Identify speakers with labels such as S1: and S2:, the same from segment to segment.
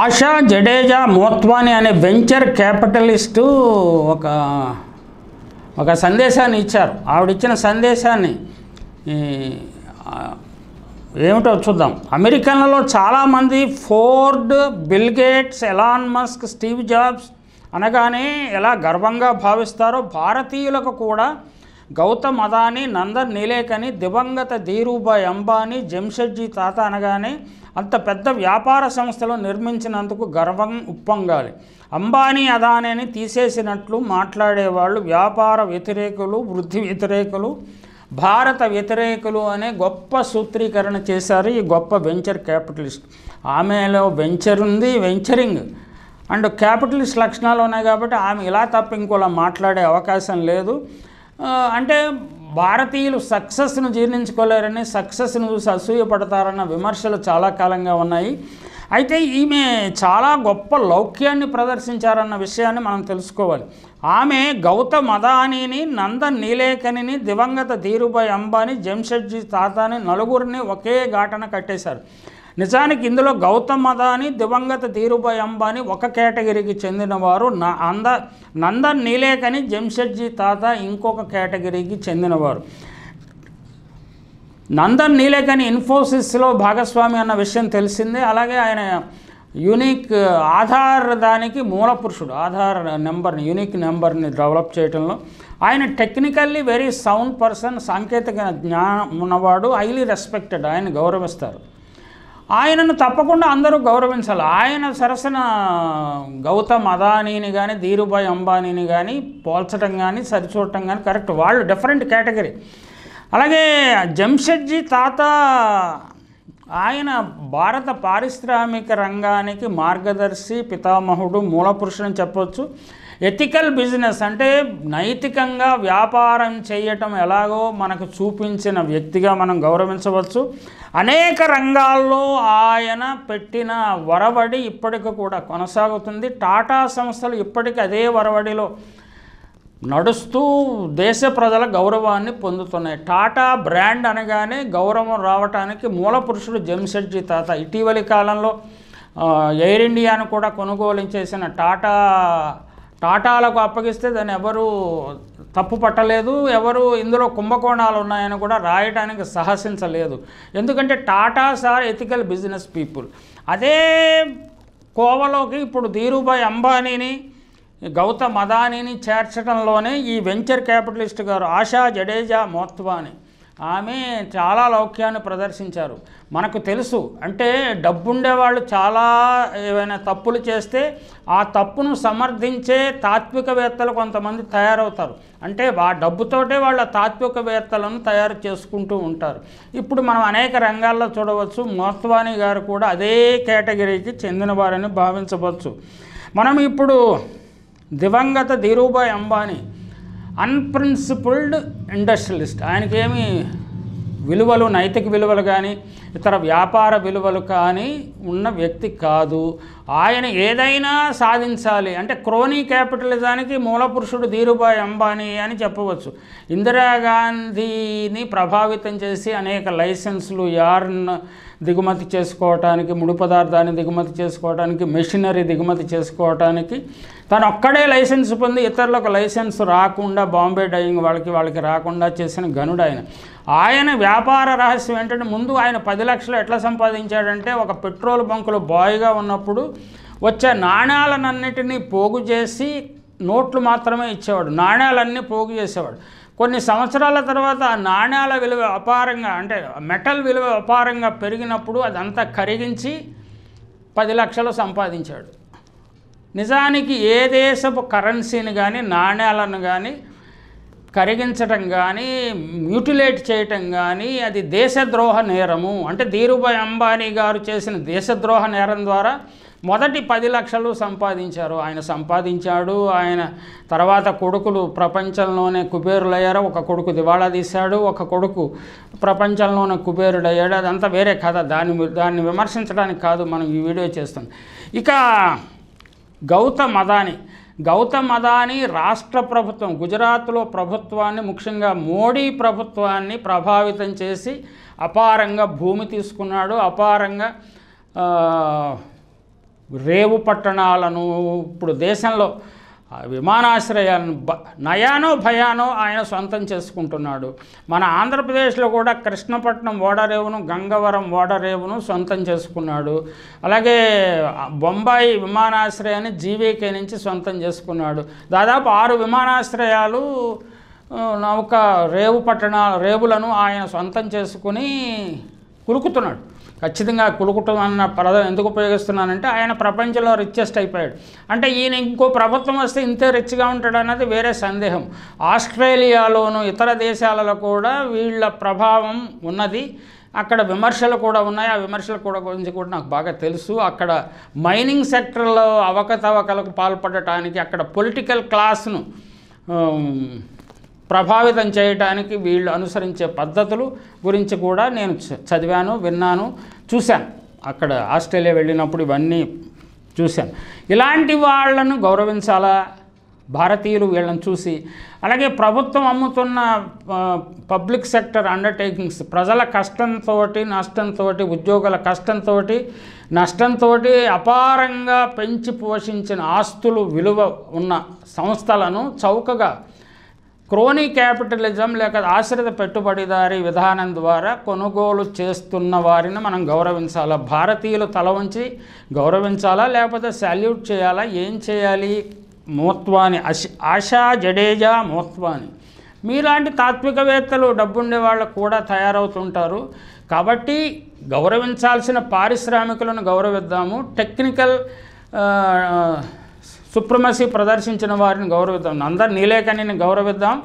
S1: ఆశా జడేజా మోత్వాని అనే venture capitalist ఒక ఒక సందేశాన్ని ఇచ్చారు ఆవిడిచ్చిన సందేశాన్ని ఏమిటో చూద్దాం అమెరికన్లలో చాలామంది Ford Bill Gates Elon Musk Steve Jobs అనగానే ఎలా గర్వంగా భావిస్తారో భారతీయులకు కూడా గౌతమ్ అదానీ నందన్ నీలేకని దివంగత ధీరూభాయ్ అంబానీ జంషెడ్జీ తాత అనగానే అంత పెద్ద వ్యాపార సంస్థలు నిర్మించినందుకు గర్వం ఉప్పొంగాలి అంబానీ అదానీని తీసేసినట్లు మాట్లాడేవాళ్ళు వ్యాపార వ్యతిరేకులు వృద్ధి వ్యతిరేకులు భారత వ్యతిరేకులు అనే గొప్ప సూత్రీకరణ చేశారు ఈ గొప్ప వెంచర్ క్యాపిటలిస్ట్ ఆమెలో వెంచర్ ఉంది వెంచరింగ్ అండ్ క్యాపిటలిస్ట్ లక్షణాలు ఉన్నాయి కాబట్టి ఆమె ఇలా తప్ప ఇంకోలా మాట్లాడే అవకాశం లేదు అంటే భారతీయులు సక్సెస్ను జీర్ణించుకోలేరని సక్సెస్ను చూసి అసూయపడతారన్న విమర్శలు చాలా కాలంగా ఉన్నాయి అయితే ఈమె చాలా గొప్ప లౌక్యాన్ని ప్రదర్శించారన్న విషయాన్ని మనం తెలుసుకోవాలి ఆమె గౌత అదానీని నందన్ నీలేకనిని దివంగత ధీరుభాయ్ అంబానీ జంషెడ్జీ తాతాని నలుగురిని ఒకే ఘాటన కట్టేశారు నిజానికి ఇందులో గౌతమ్ అదాని దివంగత ధీరుభాయ్ అంబానీ ఒక కేటగిరీకి చెందినవారు నా అంద నందన్ నీలేకని జంషెడ్జీ తాత ఇంకొక కేటగిరీకి చెందినవారు నందన్ నీలేకని ఇన్ఫోసిస్లో భాగస్వామి అన్న విషయం తెలిసిందే అలాగే ఆయన యూనిక్ ఆధార్ దానికి మూల పురుషుడు ఆధార్ నెంబర్ని యూనిక్ నెంబర్ని డెవలప్ చేయడంలో ఆయన టెక్నికల్లీ వెరీ సౌండ్ పర్సన్ సాంకేతిక జ్ఞానం ఉన్నవాడు హైలీ రెస్పెక్టెడ్ ఆయన గౌరవిస్తారు ఆయనను తప్పకుండా అందరూ గౌరవించాలి ఆయన సరసన గౌతమ్ అదానీని కానీ ధీరుభాయ్ అంబానీని కానీ పోల్చడం కానీ సరిచూడటం కానీ కరెక్ట్ వాళ్ళు డిఫరెంట్ కేటగిరీ అలాగే జంషెడ్జీ తాత ఆయన భారత పారిశ్రామిక రంగానికి మార్గదర్శి పితామహుడు మూలపురుషుడు అని చెప్పవచ్చు ఎథికల్ బిజినెస్ అంటే నైతికంగా వ్యాపారం చేయటం ఎలాగో మనకు చూపించిన వ్యక్తిగా మనం గౌరవించవచ్చు అనేక రంగాల్లో ఆయన పెట్టిన వరవడి ఇప్పటికి కూడా కొనసాగుతుంది టాటా సంస్థలు ఇప్పటికీ అదే వరవడిలో నడుస్తూ దేశ ప్రజల గౌరవాన్ని పొందుతున్నాయి టాటా బ్రాండ్ అనగానే గౌరవం రావటానికి మూల పురుషుడు జంషెడ్జీ తాత ఇటీవలి కాలంలో ఎయిర్ ఇండియాను కూడా కొనుగోలు చేసిన టాటా టాటాలకు అప్పగిస్తే దాన్ని ఎవరు తప్పు పట్టలేదు ఎవరు ఇందులో కుంభకోణాలు ఉన్నాయని కూడా రాయటానికి సాహసించలేదు ఎందుకంటే Tatas are ethical business people అదే కోవలోకి ఇప్పుడు ధీరుభాయ్ అంబానీని గౌతమ్ అదానీని చేర్చడంలోనే ఈ వెంచర్ క్యాపిటలిస్ట్ గారు ఆశా జడేజా మోత్వాని ఆమె చాలా లౌక్యాన్ని ప్రదర్శించారు మనకు తెలుసు అంటే ఉండేవాళ్ళు చాలా ఏవైనా తప్పులు చేస్తే ఆ తప్పును సమర్థించే తాత్వికవేత్తలు కొంతమంది తయారవుతారు అంటే ఆ డబ్బుతోటే వాళ్ళ తాత్వికవేత్తలను తయారు చేసుకుంటూ ఉంటారు ఇప్పుడు మనం అనేక రంగాల్లో చూడవచ్చు మోత్వాని గారు కూడా అదే కేటగిరీకి చెందినవారని భావించవచ్చు మనం ఇప్పుడు దివంగత ధీరూభాయ్ అంబానీ అన్ప్రిన్సిపుల్డ్ ఇండస్ట్రియలిస్ట్ ఆయనకేమి విలువలు నైతిక విలువలు కానీ ఇతర వ్యాపార విలువలు కానీ ఉన్న వ్యక్తి కాదు ఆయన ఏదైనా సాధించాలి అంటే క్రోనీ క్యాపిటలిజానికి మూలపురుషుడు ధీరుభాయ్ అంబానీ అని చెప్పవచ్చు ఇందిరాగాంధీని ప్రభావితం చేసి అనేక లైసెన్సులు యార్న్ దిగుమతి చేసుకోవటానికి ముడి పదార్థాన్ని దిగుమతి చేసుకోవటానికి మెషినరీ దిగుమతి చేసుకోవటానికి తను ఒక్కడే లైసెన్స్ పొంది ఇతరులకు లైసెన్స్ రాకుండా బాంబే డైయింగ్ వాళ్ళకి వాళ్ళకి రాకుండా చేసిన గనుడు ఆయన ఆయన వ్యాపార రహస్యం ఏంటంటే ముందు ఆయన పది లక్షలు ఎట్లా సంపాదించాడంటే ఒక పెట్రోల్ బంకులో బాయ్గా ఉన్నప్పుడు వచ్చే నాణ్యాలన్నిటినీ పోగు చేసి నోట్లు మాత్రమే ఇచ్చేవాడు నాణ్యాలన్నీ పోగు చేసేవాడు కొన్ని సంవత్సరాల తర్వాత నాణ్యాల విలువ అపారంగా అంటే మెటల్ విలువ అపారంగా పెరిగినప్పుడు అదంతా కరిగించి పది లక్షలు సంపాదించాడు నిజానికి ఏ దేశపు కరెన్సీని కానీ నాణ్యాలను కానీ కరిగించటం కానీ మ్యూటిలేట్ చేయటం కానీ అది దేశద్రోహ నేరము అంటే ధీరుభాయ్ అంబానీ గారు చేసిన దేశద్రోహ నేరం ద్వారా మొదటి పది లక్షలు సంపాదించారు ఆయన సంపాదించాడు ఆయన తర్వాత కొడుకులు ప్రపంచంలోనే కుబేరులయ్యారు ఒక కొడుకు దివాళా తీశాడు ఒక కొడుకు ప్రపంచంలోనే కుబేరుడయ్యాడు అదంతా వేరే కథ దాన్ని దాన్ని విమర్శించడానికి కాదు మనం ఈ వీడియో చేస్తుంది ఇక గౌతమ్ అదాని గౌతమ్ అదానీ రాష్ట్ర ప్రభుత్వం గుజరాత్లో ప్రభుత్వాన్ని ముఖ్యంగా మోడీ ప్రభుత్వాన్ని ప్రభావితం చేసి అపారంగా భూమి తీసుకున్నాడు అపారంగా రేవు పట్టణాలను ఇప్పుడు దేశంలో ఆ విమానాశ్రయాలను బ నయానో భయానో ఆయన సొంతం చేసుకుంటున్నాడు మన ఆంధ్రప్రదేశ్లో కూడా కృష్ణపట్నం ఓడరేవును గంగవరం ఓడరేవును సొంతం చేసుకున్నాడు అలాగే బొంబాయి విమానాశ్రయాన్ని జీవీకే నుంచి సొంతం చేసుకున్నాడు దాదాపు ఆరు విమానాశ్రయాలు నౌక రేవు పట్టణ రేవులను ఆయన సొంతం చేసుకుని కురుకుతున్నాడు ఖచ్చితంగా కులుకుటం అన్న పదం ఎందుకు ఉపయోగిస్తున్నానంటే ఆయన ప్రపంచంలో రిచెస్ట్ అయిపోయాడు అంటే ఈయన ఇంకో ప్రభుత్వం వస్తే ఇంతే రిచ్గా ఉంటాడు అన్నది వేరే సందేహం ఆస్ట్రేలియాలోను ఇతర దేశాలలో కూడా వీళ్ళ ప్రభావం ఉన్నది అక్కడ విమర్శలు కూడా ఉన్నాయి ఆ విమర్శలు కూడా గురించి కూడా నాకు బాగా తెలుసు అక్కడ మైనింగ్ సెక్టర్లో అవకతవకలకు పాల్పడటానికి అక్కడ పొలిటికల్ క్లాస్ను ప్రభావితం చేయడానికి వీళ్ళు అనుసరించే పద్ధతులు గురించి కూడా నేను చదివాను విన్నాను చూశాను అక్కడ ఆస్ట్రేలియా వెళ్ళినప్పుడు ఇవన్నీ చూశాను ఇలాంటి వాళ్ళను గౌరవించాలా భారతీయులు వీళ్ళని చూసి అలాగే ప్రభుత్వం అమ్ముతున్న పబ్లిక్ సెక్టర్ అండర్టేకింగ్స్ ప్రజల కష్టంతో నష్టంతో ఉద్యోగుల కష్టంతో నష్టంతో అపారంగా పెంచి పోషించిన ఆస్తులు విలువ ఉన్న సంస్థలను చౌకగా క్రోనీ క్యాపిటలిజం లేక ఆశ్రిత పెట్టుబడిదారీ విధానం ద్వారా కొనుగోలు చేస్తున్న వారిని మనం గౌరవించాలా భారతీయులు తల ఉంచి గౌరవించాలా లేకపోతే సాల్యూట్ చేయాలా ఏం చేయాలి మోత్వాని ఆశా జడేజా మోత్వాని మీలాంటి తాత్వికవేత్తలు డబ్బుండే వాళ్ళు కూడా తయారవుతుంటారు కాబట్టి గౌరవించాల్సిన పారిశ్రామికులను గౌరవిద్దాము టెక్నికల్ సుప్రమసీ ప్రదర్శించిన వారిని గౌరవిద్దాం అందరు నీలేఖనిని గౌరవిద్దాం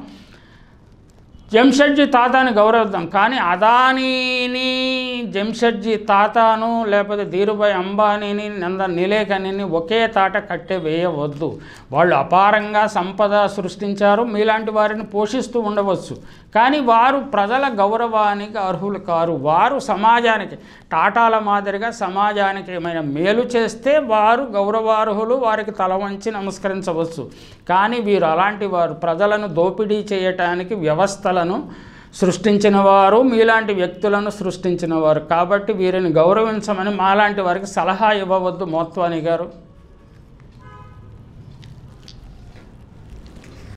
S1: జంషెడ్జీ తాతాని గౌరవిద్దాం కానీ అదానీని జంషెడ్జీ తాతాను లేకపోతే ధీరుభాయ్ అంబానీని నంద నిలేకనిని ఒకే తాట కట్టే వేయవద్దు వాళ్ళు అపారంగా సంపద సృష్టించారు మీలాంటి వారిని పోషిస్తూ ఉండవచ్చు కానీ వారు ప్రజల గౌరవానికి అర్హులు కారు వారు సమాజానికి టాటాల మాదిరిగా సమాజానికి ఏమైనా మేలు చేస్తే వారు గౌరవార్హులు వారికి తల వంచి నమస్కరించవచ్చు కానీ వీరు అలాంటి వారు ప్రజలను దోపిడీ చేయటానికి వ్యవస్థల లోకాలను సృష్టించిన వారు మీలాంటి వ్యక్తులను సృష్టించిన వారు కాబట్టి వీరిని గౌరవించమని మాలాంటి వారికి సలహా ఇవ్వవద్దు మోత్వాని గారు